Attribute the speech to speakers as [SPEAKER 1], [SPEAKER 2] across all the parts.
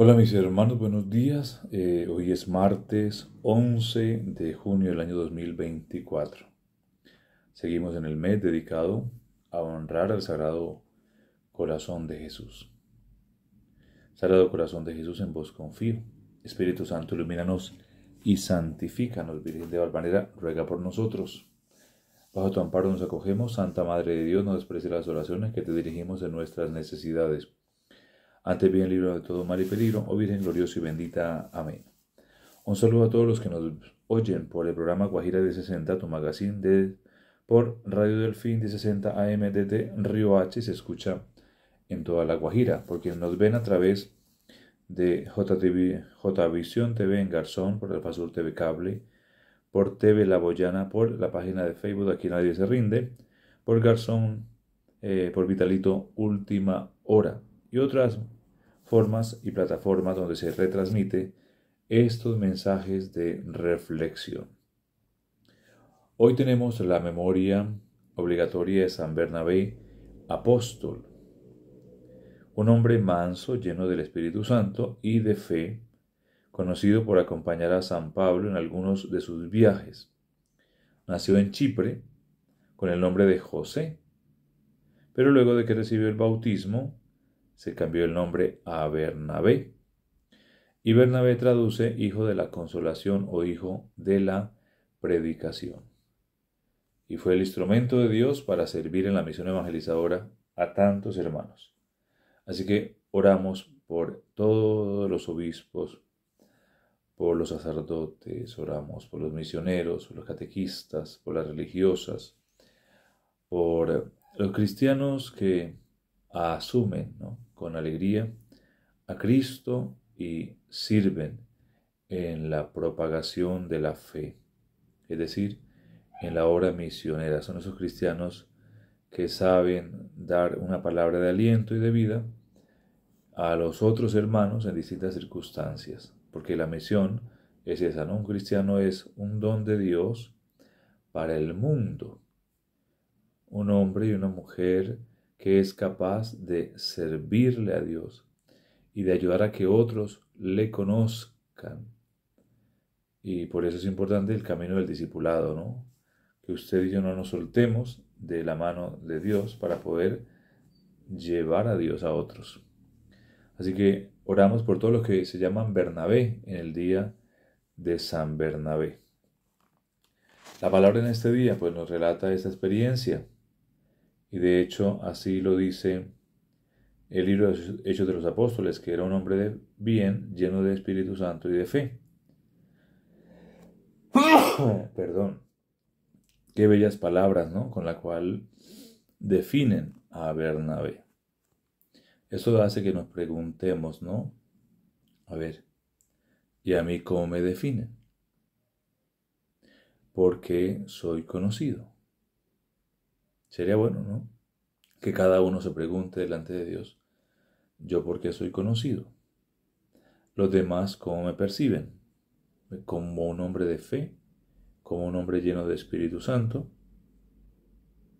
[SPEAKER 1] Hola mis hermanos, buenos días. Eh, hoy es martes 11 de junio del año 2024. Seguimos en el mes dedicado a honrar al Sagrado Corazón de Jesús. Sagrado Corazón de Jesús, en vos confío. Espíritu Santo, ilumínanos y santifícanos, Virgen de Valmanera, ruega por nosotros. Bajo tu amparo nos acogemos, Santa Madre de Dios, no desprecie las oraciones que te dirigimos en nuestras necesidades antes bien libro de todo mal y peligro, oh Virgen gloriosa y bendita. Amén. Un saludo a todos los que nos oyen por el programa Guajira de 60, tu magazine de, por Radio Delfín de 60 AM desde Río H. Se escucha en toda la Guajira, porque nos ven a través de JTV, JVisión TV en Garzón, por el Fasur TV Cable, por TV La Boyana, por la página de Facebook Aquí Nadie Se Rinde, por Garzón, eh, por Vitalito Última Hora y otras formas y plataformas donde se retransmite estos mensajes de reflexión. Hoy tenemos la memoria obligatoria de San Bernabé, apóstol, un hombre manso, lleno del Espíritu Santo y de fe, conocido por acompañar a San Pablo en algunos de sus viajes. Nació en Chipre con el nombre de José, pero luego de que recibió el bautismo, se cambió el nombre a Bernabé. Y Bernabé traduce hijo de la consolación o hijo de la predicación. Y fue el instrumento de Dios para servir en la misión evangelizadora a tantos hermanos. Así que oramos por todos los obispos, por los sacerdotes, oramos por los misioneros, por los catequistas, por las religiosas, por los cristianos que asumen con alegría a Cristo y sirven en la propagación de la fe, es decir, en la obra misionera. Son esos cristianos que saben dar una palabra de aliento y de vida a los otros hermanos en distintas circunstancias, porque la misión es esa, ¿no? Un cristiano es un don de Dios para el mundo, un hombre y una mujer que es capaz de servirle a Dios y de ayudar a que otros le conozcan. Y por eso es importante el camino del discipulado, ¿no? Que usted y yo no nos soltemos de la mano de Dios para poder llevar a Dios a otros. Así que oramos por todos los que se llaman Bernabé en el día de San Bernabé. La palabra en este día pues nos relata esta experiencia y de hecho así lo dice el libro de Hechos de los Apóstoles, que era un hombre de bien, lleno de Espíritu Santo y de fe. Perdón. Qué bellas palabras, ¿no? Con la cual definen a Bernabé. Eso hace que nos preguntemos, ¿no? A ver, ¿y a mí cómo me definen? Porque soy conocido. Sería bueno, ¿no? Que cada uno se pregunte delante de Dios, ¿yo por qué soy conocido? ¿Los demás cómo me perciben? ¿Como un hombre de fe? ¿Como un hombre lleno de Espíritu Santo?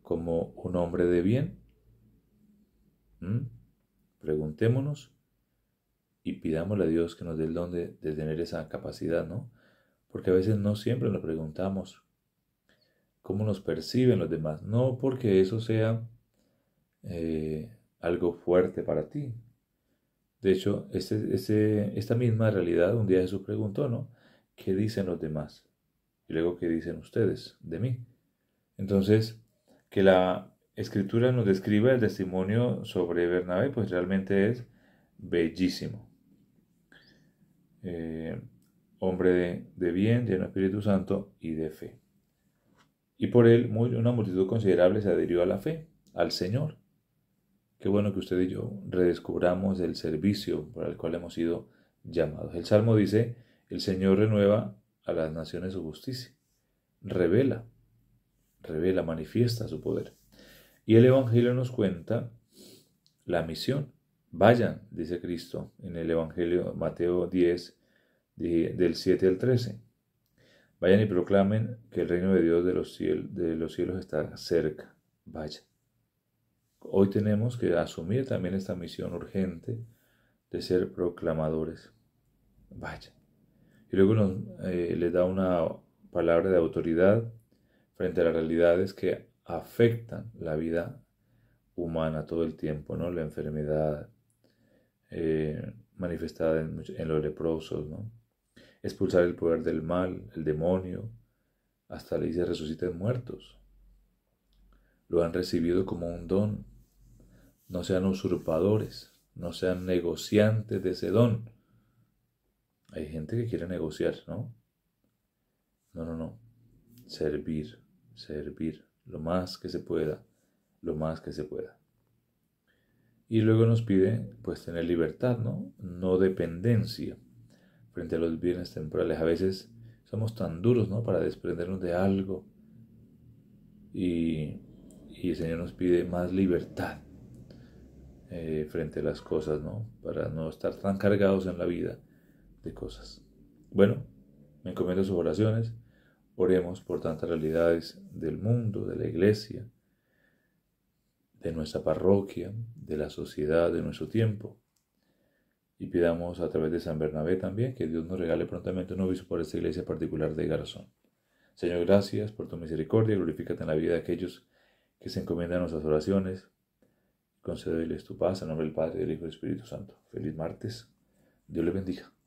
[SPEAKER 1] ¿Como un hombre de bien? ¿Mm? Preguntémonos y pidámosle a Dios que nos dé el don de, de tener esa capacidad, ¿no? Porque a veces no siempre nos preguntamos cómo nos perciben los demás. No porque eso sea eh, algo fuerte para ti. De hecho, este, este, esta misma realidad, un día Jesús preguntó, ¿no? ¿Qué dicen los demás? Y luego, ¿qué dicen ustedes de mí? Entonces, que la escritura nos describa el testimonio sobre Bernabé, pues realmente es bellísimo. Eh, hombre de, de bien, lleno de Espíritu Santo y de fe. Y por él una multitud considerable se adhirió a la fe, al Señor. Qué bueno que usted y yo redescubramos el servicio por el cual hemos sido llamados. El Salmo dice, el Señor renueva a las naciones su justicia, revela, revela, manifiesta su poder. Y el Evangelio nos cuenta la misión. Vayan, dice Cristo en el Evangelio Mateo 10, del 7 al 13. Vayan y proclamen que el reino de Dios de los, cielos, está cerca. Vaya. Hoy tenemos que asumir también esta misión urgente de ser proclamadores. Vaya. Y luego nos, eh, les da una palabra de autoridad frente a las realidades que afectan la vida humana todo el tiempo, ¿no? La enfermedad eh, manifestada en, en los leprosos, ¿no? expulsar el poder del mal, el demonio, hasta le dice resuciten muertos. Lo han recibido como un don. No sean usurpadores, no sean negociantes de ese don. Hay gente que quiere negociar, ¿no? No, no, no. Servir, servir lo más que se pueda, lo más que se pueda. Y luego nos pide pues tener libertad, ¿no? No dependencia frente a los bienes temporales. A veces somos tan duros ¿no? para desprendernos de algo y, y el Señor nos pide más libertad eh, frente a las cosas, ¿no? para no estar tan cargados en la vida de cosas. Bueno, me encomiendo sus oraciones. Oremos por tantas realidades del mundo, de la iglesia, de nuestra parroquia, de la sociedad, de nuestro tiempo y pidamos a través de San Bernabé también que Dios nos regale prontamente un obispo para esta iglesia particular de Garzón. Señor, gracias por tu misericordia, glorifícate en la vida de aquellos que se encomiendan a nuestras oraciones. concederles tu paz en nombre del Padre, del Hijo y del Espíritu Santo. Feliz martes. Dios les bendiga.